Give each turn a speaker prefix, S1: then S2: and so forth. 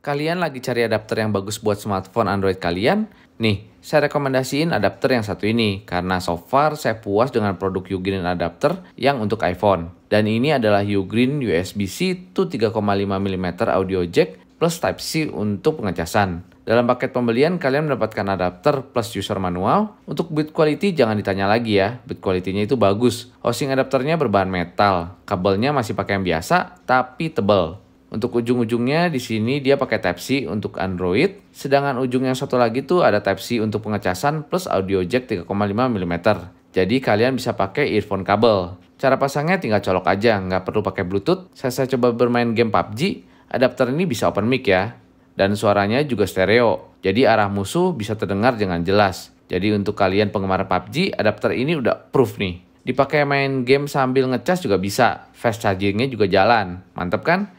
S1: Kalian lagi cari adapter yang bagus buat smartphone Android kalian? Nih, saya rekomendasiin adapter yang satu ini karena so far saya puas dengan produk Ugreen adapter yang untuk iPhone. Dan ini adalah Ugreen USB-C to 3,5 mm audio jack plus Type-C untuk pengecasan. Dalam paket pembelian kalian mendapatkan adapter plus user manual. Untuk build quality jangan ditanya lagi ya, build quality-nya itu bagus. Housing adapternya berbahan metal, kabelnya masih pakai yang biasa tapi tebal. Untuk ujung-ujungnya di sini dia pakai Type-C untuk Android, sedangkan ujung yang satu lagi tuh ada Type-C untuk pengecasan plus audio jack 3,5 mm. Jadi kalian bisa pakai earphone kabel. Cara pasangnya tinggal colok aja, nggak perlu pakai Bluetooth. Saya, saya coba bermain game PUBG, adapter ini bisa open mic ya. Dan suaranya juga stereo, jadi arah musuh bisa terdengar dengan jelas. Jadi untuk kalian penggemar PUBG, adapter ini udah proof nih. Dipakai main game sambil ngecas juga bisa, fast chargingnya juga jalan. Mantap kan?